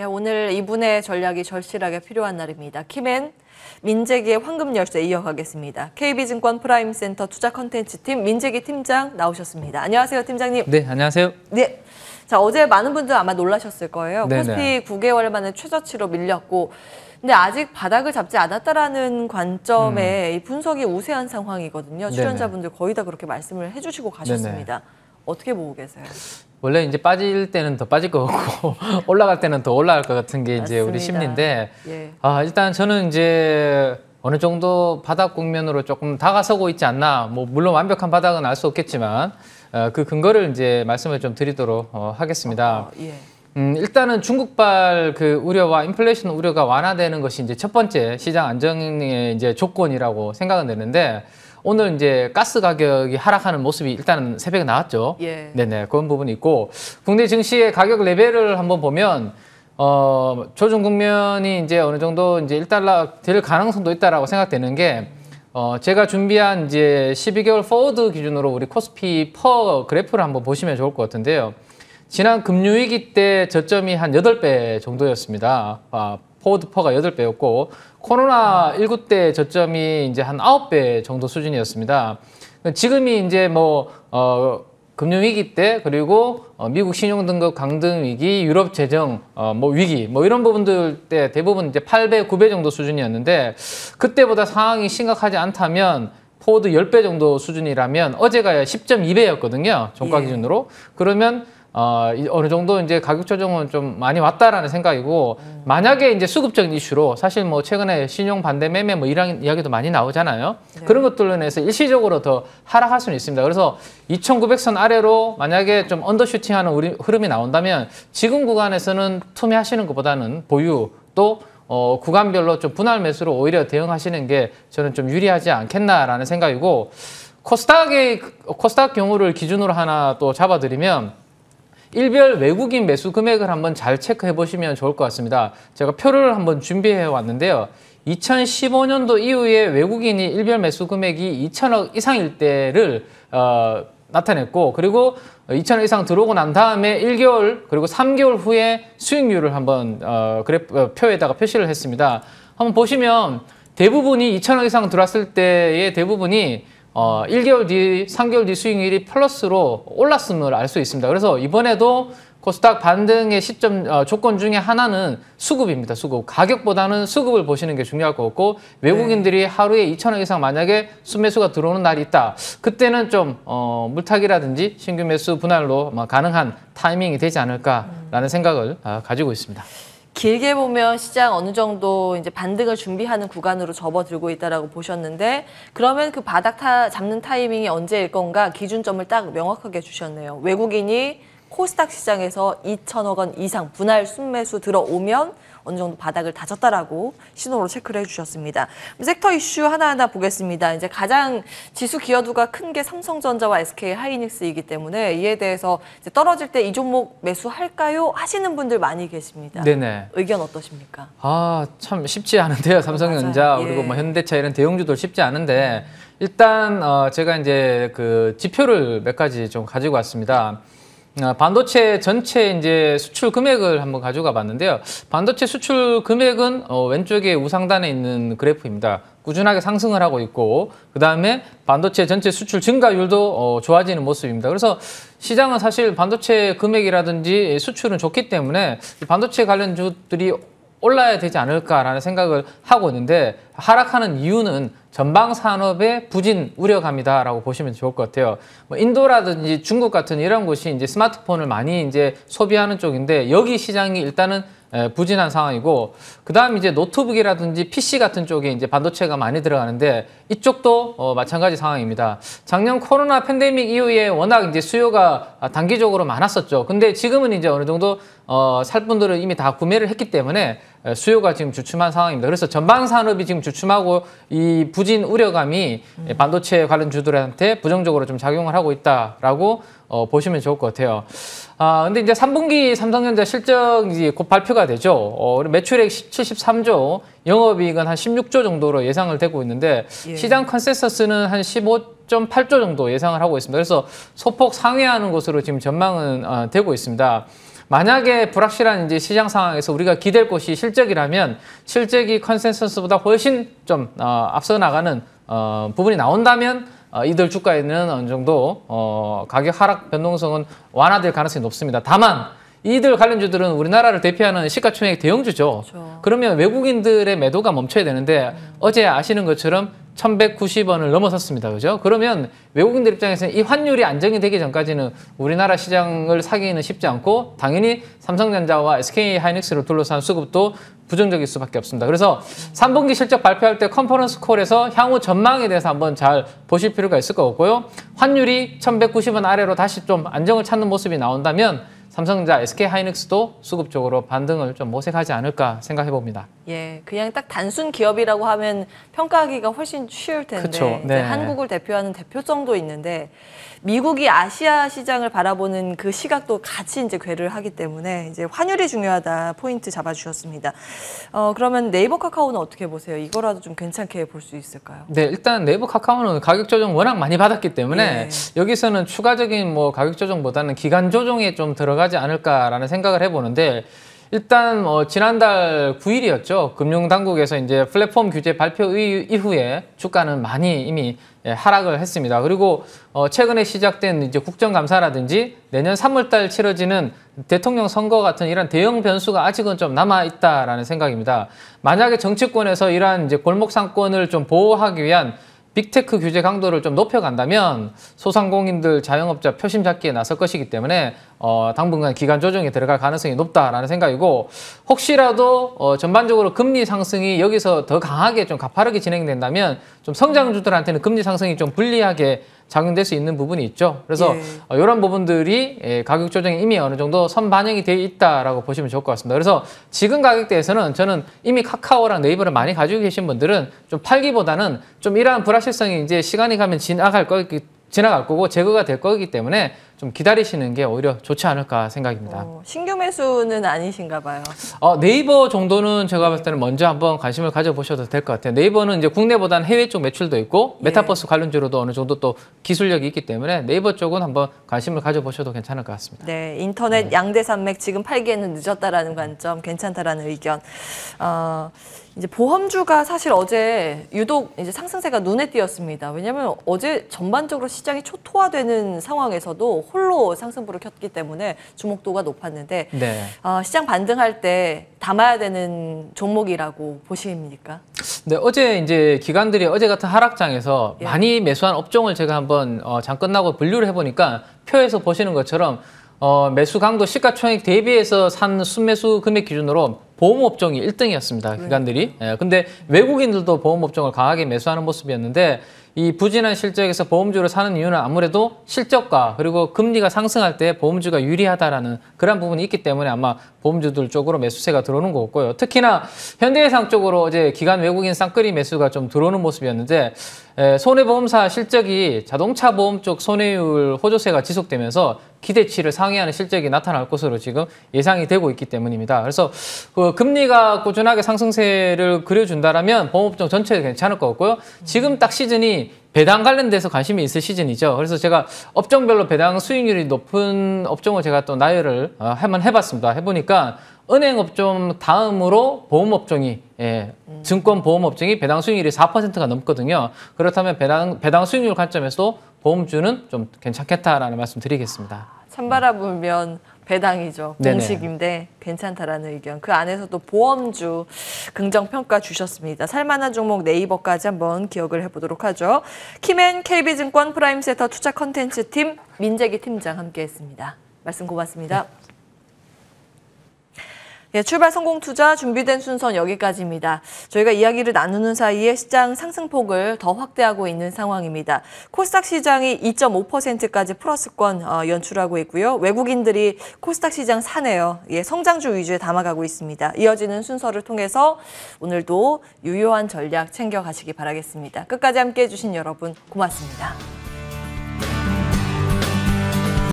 예, 오늘 이분의 전략이 절실하게 필요한 날입니다. 키맨 민재기의 황금 열쇠 이어가겠습니다. KB증권 프라임센터 투자 컨텐츠팀 민재기 팀장 나오셨습니다. 안녕하세요, 팀장님. 네, 안녕하세요. 네. 자, 어제 많은 분들 아마 놀라셨을 거예요. 네네. 코스피 9개월 만에 최저치로 밀렸고 근데 아직 바닥을 잡지 않았다라는 관점에 음. 분석이 우세한 상황이거든요. 네, 출연자분들 네. 거의 다 그렇게 말씀을 해주시고 가셨습니다. 네네. 어떻게 보고 계세요? 원래 이제 빠질 때는 더 빠질 것 같고 올라갈 때는 더 올라갈 것 같은 게 맞습니다. 이제 우리 심리인데 예. 아, 일단 저는 이제 어느 정도 바닥 국면으로 조금 다가서고 있지 않나 뭐 물론 완벽한 바닥은 알 수 없겠지만 어, 그 근거를 이제 말씀을 좀 드리도록 어, 하겠습니다. 어, 어, 예. 음, 일단은 중국발 그 우려와 인플레이션 우려가 완화되는 것이 이제 첫 번째 시장 안정의 이제 조건이라고 생각은 되는데 오늘 이제 가스 가격이 하락하는 모습이 일단은 새벽에 나왔죠. 예. 네네 그런 부분이 있고 국내 증시의 가격 레벨을 한번 보면 어 조정 국면이 이제 어느 정도 이제 1달러 될 가능성도 있다라고 생각되는 게 어, 제가 준비한 이제 12개월 포워드 기준으로 우리 코스피 퍼 그래프를 한번 보시면 좋을 것 같은데요. 지난 금융위기 때 저점이 한여배 정도였습니다. 아, 포워드 퍼가 8배였고 코로나 19때 저점이 이제 한 9배 정도 수준이었습니다. 지금이 이제 뭐 어, 금융위기 때 그리고 어, 미국 신용등급 강등 위기, 유럽 재정 어, 뭐 위기 뭐 이런 부분들 때 대부분 이제 8배, 9배 정도 수준이었는데 그때보다 상황이 심각하지 않다면 포워드 10배 정도 수준이라면 어제가 10.2배였거든요. 종가 예. 기준으로. 그러면 어, 어느 정도 이제 가격 조정은 좀 많이 왔다라는 생각이고 음. 만약에 이제 수급적인 이슈로 사실 뭐 최근에 신용 반대 매매 뭐 이런 이야기도 많이 나오잖아요. 네. 그런 것들로 인해서 일시적으로 더 하락할 수는 있습니다. 그래서 2,900선 아래로 만약에 좀 언더슈팅하는 우리, 흐름이 나온다면 지금 구간에서는 투매하시는 것보다는 보유 또 어, 구간별로 좀 분할 매수로 오히려 대응하시는 게 저는 좀 유리하지 않겠나라는 생각이고 코스닥의 코스닥 경우를 기준으로 하나 또 잡아드리면 일별 외국인 매수 금액을 한번 잘 체크해 보시면 좋을 것 같습니다. 제가 표를 한번 준비해 왔는데요. 2015년도 이후에 외국인이 일별 매수 금액이 2천억 이상일 때를 어, 나타냈고 그리고 2천억 이상 들어오고 난 다음에 1개월 그리고 3개월 후에 수익률을 한번 어, 그래, 어, 표에다가 표시를 했습니다. 한번 보시면 대부분이 2천억 이상 들어왔을 때의 대부분이 어, 1개월 뒤, 3개월 뒤 수익률이 플러스로 올랐음을 알 수 있습니다. 그래서 이번에도 코스닥 반등의 시점 어, 조건 중에 하나는 수급입니다. 수급. 가격보다는 수급을 보시는 게 중요할 것 같고 외국인들이 네. 하루에 2천 원 이상 만약에 순매수가 들어오는 날이 있다. 그때는 좀 어, 물타기라든지 신규 매수 분할로 뭐 가능한 타이밍이 되지 않을까라는 생각을 어, 가지고 있습니다. 길게 보면 시장 어느 정도 이제 반등을 준비하는 구간으로 접어들고 있다라고 보셨는데 그러면 그 바닥 타, 잡는 타이밍이 언제일 건가 기준점을 딱 명확하게 주셨네요. 외국인이 코스닥 시장에서 2천억 원 이상 분할 순매수 들어오면 어느 정도 바닥을 다졌다라고 신호로 체크를 해주셨습니다. 섹터 이슈 하나하나 보겠습니다. 이제 가장 지수 기여도가 큰 게 삼성전자와 SK 하이닉스이기 때문에 이에 대해서 떨어질 때 이 종목 매수할까요? 하시는 분들 많이 계십니다. 네네. 의견 어떠십니까? 아, 참 쉽지 않은데요. 삼성전자 예. 그리고 뭐 예. 현대차 이런 대형주도 쉽지 않은데 일단 어, 제가 이제 그 지표를 몇 가지 좀 가지고 왔습니다. 아, 반도체 전체 이제 수출 금액을 한번 가져가 봤는데요. 반도체 수출 금액은 어, 왼쪽에 우상단에 있는 그래프입니다. 꾸준하게 상승을 하고 있고 그다음에 반도체 전체 수출 증가율도 어, 좋아지는 모습입니다. 그래서 시장은 사실 반도체 금액이라든지 수출은 좋기 때문에 반도체 관련주들이 올라야 되지 않을까라는 생각을 하고 있는데 하락하는 이유는 전방 산업의 부진 우려감이다라고 보시면 좋을 것 같아요. 뭐 인도라든지 중국 같은 이런 곳이 이제 스마트폰을 많이 이제 소비하는 쪽인데 여기 시장이 일단은 예, 부진한 상황이고 그다음 이제 노트북이라든지 PC 같은 쪽에 이제 반도체가 많이 들어가는데 이쪽도 어 마찬가지 상황입니다. 작년 코로나 팬데믹 이후에 워낙 이제 수요가 아, 단기적으로 많았었죠. 근데 지금은 이제 어느 정도 어살 분들은 이미 다 구매를 했기 때문에 예, 수요가 지금 주춤한 상황입니다. 그래서 전방 산업이 지금 주춤하고 이 부진 우려감이 예, 반도체 관련 주들한테 부정적으로 좀 작용을 하고 있다라고 어, 보시면 좋을 것 같아요. 아, 근데 이제 3분기 삼성전자 실적이 곧 발표가 되죠. 어, 매출액 73조, 영업이익은 한 16조 정도로 예상을 되고 있는데 예. 시장 컨센서스는 한 15.8조 정도 예상을 하고 있습니다. 그래서 소폭 상회하는 것으로 지금 전망은 어, 되고 있습니다. 만약에 불확실한 이제 시장 상황에서 우리가 기댈 것이 실적이라면 실적이 컨센서스보다 훨씬 좀 어, 앞서 나가는 어, 부분이 나온다면 아, 이들 주가에는 어느 정도 어, 가격 하락 변동성은 완화될 가능성이 높습니다. 다만 이들 관련주들은 우리나라를 대표하는 시가총액 대형주죠. 그렇죠. 그러면 외국인들의 매도가 멈춰야 되는데 음. 어제 아시는 것처럼 1 1 9 0 원을 넘어섰습니다. 그죠? 그러면 외국인들 입장에서는 이 환율이 안정이 되기 전까지는 우리나라 시장을 사기는 쉽지 않고 당연히 삼성전자와 SK 하이닉스를 둘러싼 수급도 부정적일 수밖에 없습니다. 그래서 삼분기 실적 발표할 때 컨퍼런스 콜에서 향후 전망에 대해서 한번 잘 보실 필요가 있을 것 같고요. 환율이 1 1 9 0원 아래로 다시 좀 안정을 찾는 모습이 나온다면 삼성전자 SK하이닉스도 수급적으로 반등을 좀 모색하지 않을까 생각해 봅니다. 예, 그냥 딱 단순 기업이라고 하면 평가하기가 훨씬 쉬울 텐데 네. 한국을 대표하는 대표성도 있는데 미국이 아시아 시장을 바라보는 그 시각도 같이 이제 괴를 하기 때문에 이제 환율이 중요하다 포인트 잡아주셨습니다. 어, 그러면 네이버 카카오는 어떻게 보세요? 이거라도 좀 괜찮게 볼 수 있을까요? 네, 일단 네이버 카카오는 가격 조정 워낙 많이 받았기 때문에 예. 여기서는 추가적인 뭐 가격 조정보다는 기간 조정에 좀 들어가지 않을까라는 생각을 해보는데. 일단 어, 지난달 9일이었죠. 금융당국에서 이제 플랫폼 규제 발표 이후에 주가는 많이 이미 예, 하락을 했습니다. 그리고 어, 최근에 시작된 이제 국정감사라든지 내년 3월달 치러지는 대통령 선거 같은 이런 대형 변수가 아직은 좀 남아 있다라는 생각입니다. 만약에 정치권에서 이러한 이제 골목 상권을 좀 보호하기 위한 빅테크 규제 강도를 좀 높여간다면 소상공인들 자영업자 표심 잡기에 나설 것이기 때문에 어, 당분간 기간 조정에 들어갈 가능성이 높다라는 생각이고 혹시라도 어, 전반적으로 금리 상승이 여기서 더 강하게 좀 가파르게 진행된다면 좀 성장주들한테는 금리 상승이 좀 불리하게 작용될 수 있는 부분이 있죠. 그래서 예. 이런 어, 부분들이 예, 가격 조정이 이미 어느 정도 선반영이 되어 있다라고 보시면 좋을 것 같습니다. 그래서 지금 가격대에서는 저는 이미 카카오랑 네이버를 많이 가지고 계신 분들은 좀 팔기보다는 좀 이러한 불확실성이 이제 시간이 가면 지나갈 거기 지나갈 거고 제거가 될 거기 때문에 좀 기다리시는 게 오히려 좋지 않을까 생각입니다. 어, 신규 매수는 아니신가 봐요. 어, 네이버 정도는 제가 봤을 때는 먼저 한번 관심을 가져보셔도 될 것 같아요. 네이버는 이제 국내보다는 해외 쪽 매출도 있고 예. 메타버스 예. 관련주로도 어느 정도 또 기술력이 있기 때문에 네이버 쪽은 한번 관심을 가져보셔도 괜찮을 것 같습니다. 네, 인터넷 네. 양대산맥 지금 팔기에는 늦었다라는 관점 괜찮다라는 의견. 어... 이제 보험주가 사실 어제 유독 이제 상승세가 눈에 띄었습니다. 왜냐하면 어제 전반적으로 시장이 초토화되는 상황에서도 홀로 상승부를 켰기 때문에 주목도가 높았는데 네. 어, 시장 반등할 때 담아야 되는 종목이라고 보십니까? 네, 어제 이제 기관들이 어제 같은 하락장에서 예. 많이 매수한 업종을 제가 한번 어, 장 끝나고 분류를 해보니까 표에서 보시는 것처럼 어, 매수 강도 시가총액 대비해서 산 순매수 금액 기준으로 보험업종이 1등이었습니다. 기관들이. 네. 예, 근데 외국인들도 보험업종을 강하게 매수하는 모습이었는데 이 부진한 실적에서 보험주를 사는 이유는 아무래도 실적과 그리고 금리가 상승할 때 보험주가 유리하다라는 그런 부분이 있기 때문에 아마 보험주들 쪽으로 매수세가 들어오는 거 같고요. 특히나 현대해상 쪽으로 어제 기간 외국인 쌍끌이 매수가 좀 들어오는 모습이었는데 손해보험사 실적이 자동차 보험 쪽 손해율 호조세가 지속되면서 기대치를 상회하는 실적이 나타날 것으로 지금 예상이 되고 있기 때문입니다. 그래서 그 금리가 꾸준하게 상승세를 그려준다면 보험업종 전체에 괜찮을 것 같고요. 지금 딱 시즌이 배당 관련돼서 관심이 있을 시즌이죠. 그래서 제가 업종별로 배당 수익률이 높은 업종을 제가 또 나열을 어, 한번 해봤습니다. 해보니까 은행업 종 다음으로 보험업종이 예, 음. 증권 보험업종이 배당 수익률이 4%가 넘거든요. 그렇다면 배당 배당 수익률 관점에서도 보험주는 좀 괜찮겠다라는 말씀 드리겠습니다. 찬바라 불면 배당이죠. 공식인데 네네. 괜찮다라는 의견. 그 안에서도 보험주 긍정 평가 주셨습니다. 살만한 종목 네이버까지 한번 기억을 해보도록 하죠. 키맨 KB증권 프라임센터 투자 컨텐츠 팀 민재기 팀장 함께했습니다. 말씀 고맙습니다. 네. 예, 출발 성공 투자 준비된 순서 는 여기까지입니다. 저희가 이야기를 나누는 사이에 시장 상승폭을 더 확대하고 있는 상황입니다. 코스닥 시장이 2.5%까지 플러스권 어, 연출하고 있고요. 외국인들이 코스닥 시장 사네요. 예, 성장주 위주에 담아가고 있습니다. 이어지는 순서를 통해서 오늘도 유효한 전략 챙겨가시기 바라겠습니다. 끝까지 함께해 주신 여러분 고맙습니다.